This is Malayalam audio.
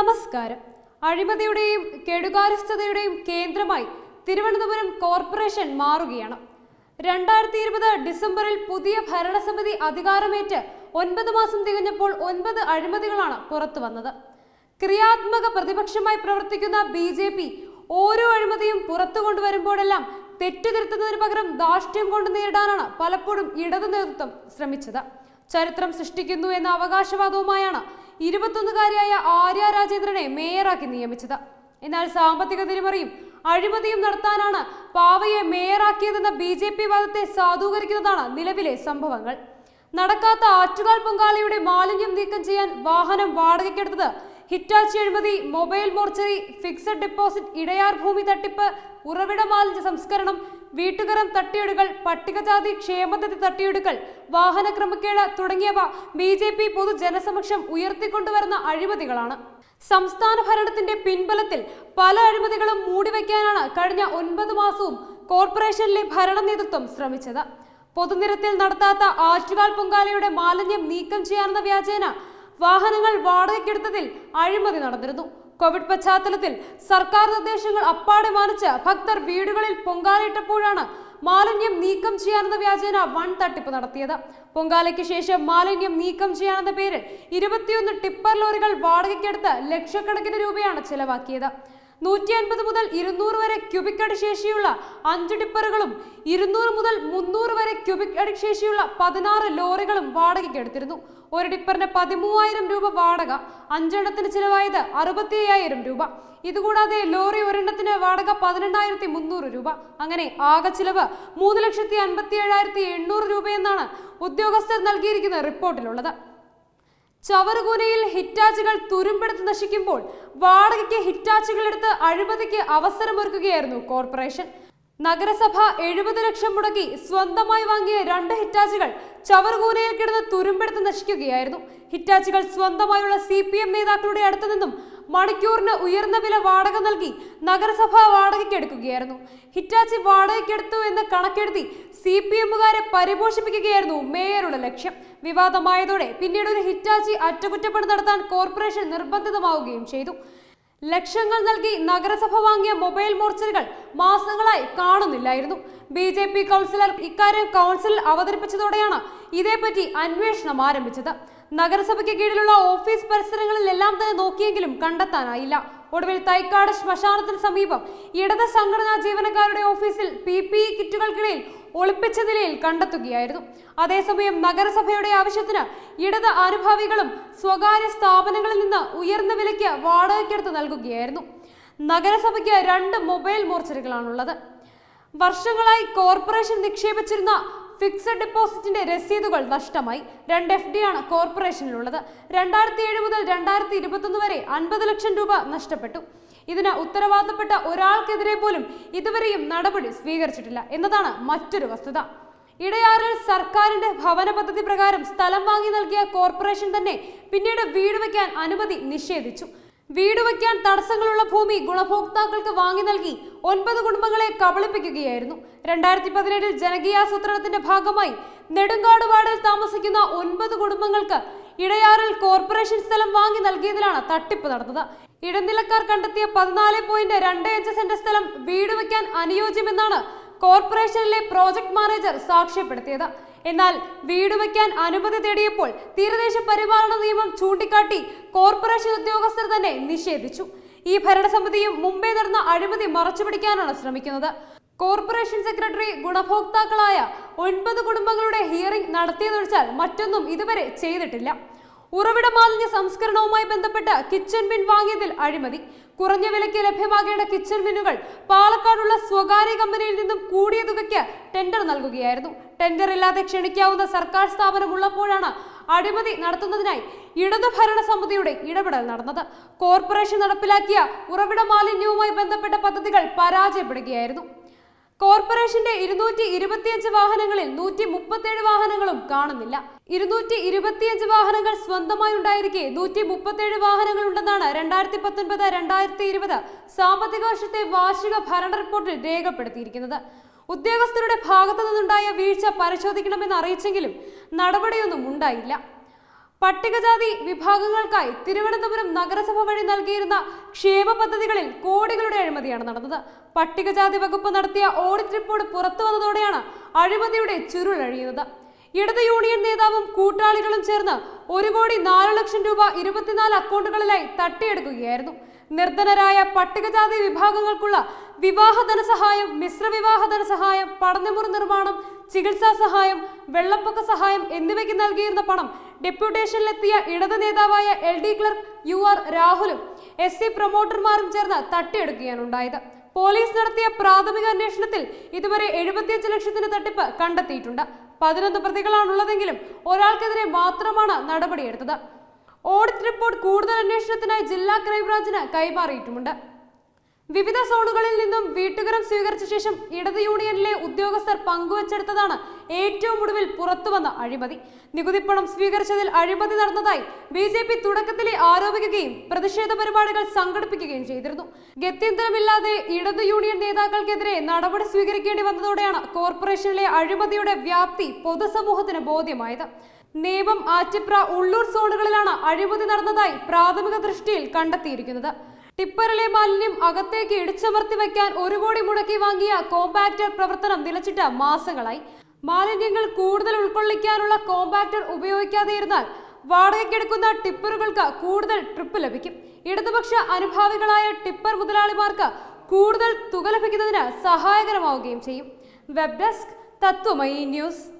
നമസ്കാരം അഴിമതിയുടെയും കെടുകാര്യസ്ഥതയുടെയും കേന്ദ്രമായി തിരുവനന്തപുരം കോർപ്പറേഷൻ മാറുകയാണ് രണ്ടായിരത്തി ഇരുപത് ഡിസംബറിൽ പുതിയ ഭരണസമിതി അധികാരമേറ്റ് ഒൻപത് മാസം തികഞ്ഞപ്പോൾ ഒൻപത് അഴിമതികളാണ് പുറത്തു വന്നത് ക്രിയാത്മക പ്രതിപക്ഷമായി പ്രവർത്തിക്കുന്ന ബി ജെ പി ഓരോ അഴിമതിയും പുറത്തു കൊണ്ടുവരുമ്പോഴെല്ലാം തെറ്റുതിരുത്തുന്നതിന് പകരം ധാർഷ്ട്യം കൊണ്ട് നേരിടാനാണ് പലപ്പോഴും ഇടതു നേതൃത്വം ശ്രമിച്ചത് ചരിത്രം സൃഷ്ടിക്കുന്നു എന്ന അവകാശവാദവുമായാണ് ഇരുപത്തൊന്നുകാരിയായ ആര്യ രാജേന്ദ്രനെ മേയറാക്കി നിയമിച്ചത് എന്നാൽ സാമ്പത്തിക തിരിമറിയും അഴിമതിയും നടത്താനാണ് പാവയെ മേയറാക്കിയതെന്ന ബി ജെ പി വാദത്തെ സാധൂകരിക്കുന്നതാണ് നിലവിലെ സംഭവങ്ങൾ നടക്കാത്ത ആറ്റുകാൽ പൊങ്കാളിയുടെ മാലിന്യം നീക്കം ചെയ്യാൻ വാഹനം വാടകയ്ക്കെടുത്തത് ഹിറ്റാച്ചി എഴുമതി mobile mortuary fixed deposit Edayar ഭൂമി തട്ടിപ്പ് ഉറവിട മാലിന്യ സംസ്കരണം വീട്ടുകരം തട്ടിയെടുക്കൽ പട്ടികജാതി ക്ഷേമനിധി തട്ടിയെടുക്കൽ വാഹന ക്രമക്കേട് തുടങ്ങിയവ ബി ജെ പി പൊതുജനസമക്ഷം ഉയർത്തിക്കൊണ്ടുവരുന്ന അഴിമതികളാണ് സംസ്ഥാന ഭരണത്തിന്റെ പിൻബലത്തിൽ പല അഴിമതികളും മൂടിവെക്കാനാണ് കഴിഞ്ഞ ഒൻപത് മാസവും കോർപ്പറേഷനിലെ ഭരണ നേതൃത്വം ശ്രമിച്ചത് പൊതുനിരത്തിൽ നടത്താത്ത ആറ്റുകാൽ പൊങ്കാലയുടെ മാലിന്യം നീക്കം ചെയ്യാനെന്ന വ്യാജേന വാഹനങ്ങൾ വാടകയ്ക്കെടുത്തതിൽ അഴിമതി നടന്നിരുന്നു കോവിഡ് പശ്ചാത്തലത്തിൽ സർക്കാർ നിർദ്ദേശങ്ങൾ അപ്പാടെ മാനിച്ച് ഭക്തർ വീടുകളിൽ പൊങ്കാലയിട്ടപ്പോഴാണ് മാലിന്യം നീക്കം ചെയ്യാനെന്ന വ്യാജേന വൺ തട്ടിപ്പ് നടത്തിയത് പൊങ്കാലയ്ക്ക് ശേഷം മാലിന്യം നീക്കം ചെയ്യാനെന്ന പേരിൽ ഇരുപത്തിയൊന്ന് ടിപ്പർ ലോറികൾ വാടകയ്ക്കെടുത്ത് ലക്ഷക്കണക്കിന് രൂപയാണ് ചെലവാക്കിയത് നൂറ്റി അൻപത് മുതൽ ഇരുന്നൂറ് വരെ ക്യൂബിക് അടി ശേഷിയുള്ള അഞ്ച് ടിപ്പറുകളും ഇരുന്നൂറ് മുതൽ മുന്നൂറ് വരെ ക്യൂബിക് അടി ശേഷിയുള്ള പതിനാറ് ലോറികളും വാടകയ്ക്ക് എടുത്തിരുന്നു ഒരു ടിപ്പറിന് പതിമൂവായിരം രൂപ വാടക അഞ്ചെണ്ണത്തിന് ചിലവായത് അറുപത്തി അയ്യായിരം രൂപ ഇതുകൂടാതെ ലോറി ഒരെണ്ണത്തിന് വാടക പതിനെണ്ണായിരത്തി മുന്നൂറ് രൂപ അങ്ങനെ ആകെ ചിലവ് മൂന്ന് ലക്ഷത്തി അൻപത്തി ഏഴായിരത്തി എണ്ണൂറ് രൂപയെന്നാണ് ഉദ്യോഗസ്ഥർ നൽകിയിരിക്കുന്ന റിപ്പോർട്ടിലുള്ളത് ചവറുകൂനയിൽ ഹിറ്റാച്ചുകൾ തുരുമ്പെടുത്ത് നശിക്കുമ്പോൾ വാടകയ്ക്ക് എടുത്ത് അഴിമതിക്ക് അവസരമൊരുക്കുകയായിരുന്നു കോർപ്പറേഷൻ നഗരസഭ എഴുപത് ലക്ഷം മുടക്കി സ്വന്തമായി വാങ്ങിയ രണ്ട് ഹിറ്റാച്ചുകൾ ചവറുകൂനയിൽ കിടന്ന് തുരുമ്പെടുത്ത് നശിക്കുകയായിരുന്നു ഹിറ്റാച്ചുകൾ സ്വന്തമായുള്ള സി പി എം നേതാക്കളുടെ അടുത്തു നിന്നും മണിക്കൂറിന് ഉയർന്ന വില വാടക നൽകി നഗരസഭ വാടകയ്ക്കെടുക്കുകയായിരുന്നു ഹിറ്റാച്ചി വാടകയ്ക്കെടുത്തു എന്ന് കണക്കെടുത്തി സി പി എമ്മുകാരെ പരിപോഷിപ്പിക്കുകയായിരുന്നു മേയറുടെ ലക്ഷ്യം വിവാദമായതോടെ പിന്നീട് ഒരു ഹിറ്റാച്ചി അറ്റകുറ്റപ്പണി നടത്താൻ കോർപ്പറേഷൻ നിർബന്ധിതമാവുകയും ചെയ്തു ലക്ഷങ്ങൾ നൽകി നഗരസഭ വാങ്ങിയ മൊബൈൽ മോർച്ചറികൾ മാസങ്ങളായി കാണുന്നില്ലായിരുന്നു ബി ജെ പി കൗൺസിലർ ഇക്കാര്യം കൗൺസിലിൽ അവതരിപ്പിച്ചതോടെയാണ് ഇതേപ്പറ്റി അന്വേഷണം ആരംഭിച്ചത് നഗരസഭയ്ക്ക് കീഴിലുള്ള ഓഫീസ് പരിസരങ്ങളിലെല്ലാം തന്നെ നോക്കിയെങ്കിലും കണ്ടെത്താനായില്ല ഒടുവിൽ തൈക്കാട് ശ്മശാനത്തിന് സമീപം ഇടത് സംഘടനാ ജീവനക്കാരുടെ ഓഫീസിൽ പി പി ഇ കിറ്റുകൾക്കിടയിൽ ഒളിപ്പിച്ച നിലയിൽ കണ്ടെത്തുകയായിരുന്നു അതേസമയം നഗരസഭയുടെ ആവശ്യത്തിന് ഇടത് അനുഭാവികളും സ്വകാര്യ സ്ഥാപനങ്ങളിൽ നിന്ന് ഉയർന്ന വിലയ്ക്ക് വാടകയ്ക്കെടുത്ത് നൽകുകയായിരുന്നു നഗരസഭയ്ക്ക് രണ്ട് മൊബൈൽ മോർച്ചറികളാണുള്ളത് വർഷങ്ങളായി കോർപ്പറേഷൻ നിക്ഷേപിച്ചിരുന്ന ഫിക്സഡ് ഡെപ്പോസിറ്റിന്റെ രസീതുകൾ നഷ്ടമായി രണ്ട് എഫ് ഡി ആണ് കോർപ്പറേഷനിലുള്ളത് രണ്ടായിരത്തി ഏഴ് മുതൽ രണ്ടായിരത്തി ഇരുപത്തൊന്ന് വരെ അൻപത് ലക്ഷം രൂപ നഷ്ടപ്പെട്ടു ഇതിന് ഉത്തരവാദിത്തപ്പെട്ട ഒരാൾക്കെതിരെ പോലും ഇതുവരെയും നടപടി സ്വീകരിച്ചിട്ടില്ല എന്നതാണ് മറ്റൊരു വസ്തുത ഇടയാറിൽ സർക്കാരിന്റെ ഭവന പദ്ധതി പ്രകാരം സ്ഥലം വാങ്ങി നൽകിയ കോർപ്പറേഷൻ തന്നെ പിന്നീട് വീട് വയ്ക്കാൻ അനുമതി നിഷേധിച്ചു വീട് വയ്ക്കാൻ തടസ്സങ്ങളുള്ള ഭൂമി ഗുണഭോക്താക്കൾക്ക് വാങ്ങി നൽകി ഒൻപത് കുടുംബങ്ങളെ കബളിപ്പിക്കുകയായിരുന്നു രണ്ടായിരത്തി പതിനേഴിൽ ജനകീയാസൂത്രണത്തിന്റെ ഭാഗമായി നെടുങ്കാട് വാർഡിൽ താമസിക്കുന്ന ഒൻപത് കുടുംബങ്ങൾക്ക് ഇടയാറിൽ കോർപ്പറേഷൻ സ്ഥലം വാങ്ങി നൽകിയതിലാണ് തട്ടിപ്പ് നടന്നത് ഇടനിലക്കാർ കണ്ടെത്തിയ പതിനാല് പോയിന്റ് രണ്ട് അഞ്ച് സെന്റ് സ്ഥലം വീട് വയ്ക്കാൻ അനുയോജ്യമെന്നാണ് കോർപ്പറേഷനിലെ പ്രോജക്ട് മാനേജർ സാക്ഷ്യപ്പെടുത്തിയത് എന്നാൽ വീട് വയ്ക്കാൻ അനുമതി തേടിയപ്പോൾ തീരദേശ പരിപാലന നിയമം ചൂണ്ടിക്കാട്ടി കോർപ്പറേഷൻ ഉദ്യോഗസ്ഥർ തന്നെ നിഷേധിച്ചു ഈ ഭരണസമിതിയും മുംബൈ നടന്ന അഴിമതി മറച്ചുപിടിക്കാനാണ് ശ്രമിക്കുന്നത് കോർപ്പറേഷൻ സെക്രട്ടറി ഗുണഭോക്താക്കളായ ഒൻപത് കുടുംബങ്ങളുടെ ഹിയറിംഗ് നടത്തിയെന്നൊഴിച്ചാൽ മറ്റൊന്നും ഇതുവരെ ചെയ്തിട്ടില്ല ഉറവിട മാലിന്യ സംസ്കരണവുമായി ബന്ധപ്പെട്ട് കിച്ചൺ ബിൻ വാങ്ങിയതിൽ അഴിമതി കുറഞ്ഞ വിലയ്ക്ക് ലഭ്യമാകേണ്ട കിച്ചൺ ബിന്നുകൾ പാലക്കാടുള്ള സ്വകാര്യ കമ്പനിയിൽ നിന്നും കൂടിയ തുകയ്ക്ക് ടെൻഡർ നൽകുകയായിരുന്നു ടെൻഡർ ഇല്ലാതെ ക്ഷണിക്കാവുന്ന സർക്കാർ സ്ഥാപനം ഉള്ളപ്പോഴാണ് അഴിമതി നടത്തുന്നതിനായി ഇടതു സമിതിയുടെ ഇടപെടൽ നടന്നത് കോർപ്പറേഷൻ നടപ്പിലാക്കിയ ഉറവിട മാലിന്യവുമായി ബന്ധപ്പെട്ട പദ്ധതികൾ പരാജയപ്പെടുകയായിരുന്നു കോർപ്പറേഷന്റെ ഇരുന്നൂറ്റി ഇരുപത്തിയഞ്ച് വാഹനങ്ങളിൽ നൂറ്റി മുപ്പത്തേഴ് വാഹനങ്ങളും കാണുന്നില്ല ഇരുന്നൂറ്റി ഇരുപത്തിയഞ്ച് വാഹനങ്ങൾ സ്വന്തമായി ഉണ്ടായിരിക്കെ നൂറ്റി മുപ്പത്തേഴ് വാഹനങ്ങൾ ഉണ്ടെന്നാണ് രണ്ടായിരത്തി പത്തൊൻപത് രണ്ടായിരത്തി ഇരുപത് സാമ്പത്തിക വർഷത്തെ വാർഷിക ഭരണ റിപ്പോർട്ടിൽ രേഖപ്പെടുത്തിയിരിക്കുന്നത് ഉദ്യോഗസ്ഥരുടെ ഭാഗത്തു നിന്നുണ്ടായ വീഴ്ച പരിശോധിക്കണമെന്ന് അറിയിച്ചെങ്കിലും നടപടിയൊന്നും ഉണ്ടായില്ല പട്ടികജാതി വിഭാഗങ്ങൾക്കായി തിരുവനന്തപുരം നഗരസഭ വഴി നൽകിയിരുന്ന ക്ഷേമ പദ്ധതികളിൽ കോടികളുടെ അഴിമതിയാണ് നടന്നത് പട്ടികജാതി വകുപ്പ് നടത്തിയ ഓഡിറ്റ് റിപ്പോർട്ട് പുറത്തു വന്നതോടെയാണ് അഴിമതിയുടെ ചുരുളഴിയുന്നത് ഇടത് യൂണിയൻ നേതാവും കൂട്ടാളികളും ചേർന്ന് ഒരു കോടി നാല് ലക്ഷം രൂപ ഇരുപത്തിനാല് അക്കൗണ്ടുകളിലായി തട്ടിയെടുക്കുകയായിരുന്നു നിർധനരായ പട്ടികജാതി വിഭാഗങ്ങൾക്കുള്ള വിവാഹ ധനസഹായം മിശ്ര ധനസഹായം പഠനമുറി നിർമ്മാണം ചികിത്സാ സഹായം വെള്ളപ്പൊക്ക സഹായം എന്നിവയ്ക്ക് നൽകിയിരുന്ന പണം ഡെപ്യൂട്ടേഷനിലെത്തിയ ഇടത് നേതാവായ L D clerk U R രാഹുലും എസ് സി പ്രൊമോട്ടർമാരും ചേർന്ന് തട്ടിയെടുക്കുകയാണ് ഉണ്ടായത് പോലീസ് നടത്തിയ പ്രാഥമിക അന്വേഷണത്തിൽ ഇതുവരെ എഴുപത്തിയഞ്ച് ലക്ഷത്തിന് തട്ടിപ്പ് കണ്ടെത്തിയിട്ടുണ്ട് പതിനൊന്ന് പ്രതികളാണുള്ളതെങ്കിലും ഒരാൾക്കെതിരെ മാത്രമാണ് നടപടിയെടുത്തത് ഓഡിറ്റ് റിപ്പോർട്ട് കൂടുതൽ അന്വേഷണത്തിനായി ജില്ലാ ക്രൈംബ്രാഞ്ചിന് കൈമാറിയിട്ടുമുണ്ട് വിവിധ സോണുകളിൽ നിന്നും വീട്ടുകരം സ്വീകരിച്ച ശേഷം ഇടത് യൂണിയനിലെ ഉദ്യോഗസ്ഥർ പങ്കുവച്ചെടുത്തതാണ് ഏറ്റവും ഒടുവിൽ പുറത്തുവന്ന അഴിമതി നികുതിപ്പണം സ്വീകരിച്ചതിൽ അഴിമതി നടന്നതായി ബി ജെ പി തുടക്കത്തിലെ ആരോപിക്കുകയും പ്രതിഷേധ പരിപാടികൾ സംഘടിപ്പിക്കുകയും ചെയ്തിരുന്നു ഗത്യന്തരമില്ലാതെ ഇടത് യൂണിയൻ നേതാക്കൾക്കെതിരെ നടപടി സ്വീകരിക്കേണ്ടി വന്നതോടെയാണ് കോർപ്പറേഷനിലെ അഴിമതിയുടെ വ്യാപ്തി പൊതുസമൂഹത്തിന് ബോധ്യമായത് നേമം ആറ്റിപ്ര ഉള്ളൂർ സോണുകളിലാണ് അഴിമതി നടന്നതായി പ്രാഥമിക ദൃഷ്ടിയിൽ കണ്ടെത്തിയിരിക്കുന്നത് ടിപ്പറിലെ മാലിന്യം അകത്തേക്ക് ഇടിച്ചമർത്തി വയ്ക്കാൻ ഒരു കോടി മുടക്കി വാങ്ങിയ കോമ്പാക്ടർ പ്രവർത്തനം നിലച്ചിട്ട് മാസങ്ങളായി മാലിന്യങ്ങൾ കൂടുതൽ ഉൾക്കൊള്ളിക്കാനുള്ള കോമ്പാക്ടർ ഉപയോഗിക്കാതെ ഇരുന്നാൽ വാടകയ്ക്കെടുക്കുന്ന ടിപ്പറുകൾക്ക് കൂടുതൽ ട്രിപ്പ് ലഭിക്കും ഇടതുപക്ഷ അനുഭാവികളായ ടിപ്പർ മുതലാളിമാർക്ക് കൂടുതൽ തുക ലഭിക്കുന്നതിന് സഹായകരമാവുകയും ചെയ്യും വെബ് ഡെസ്ക് തത്വമയി ന്യൂസ്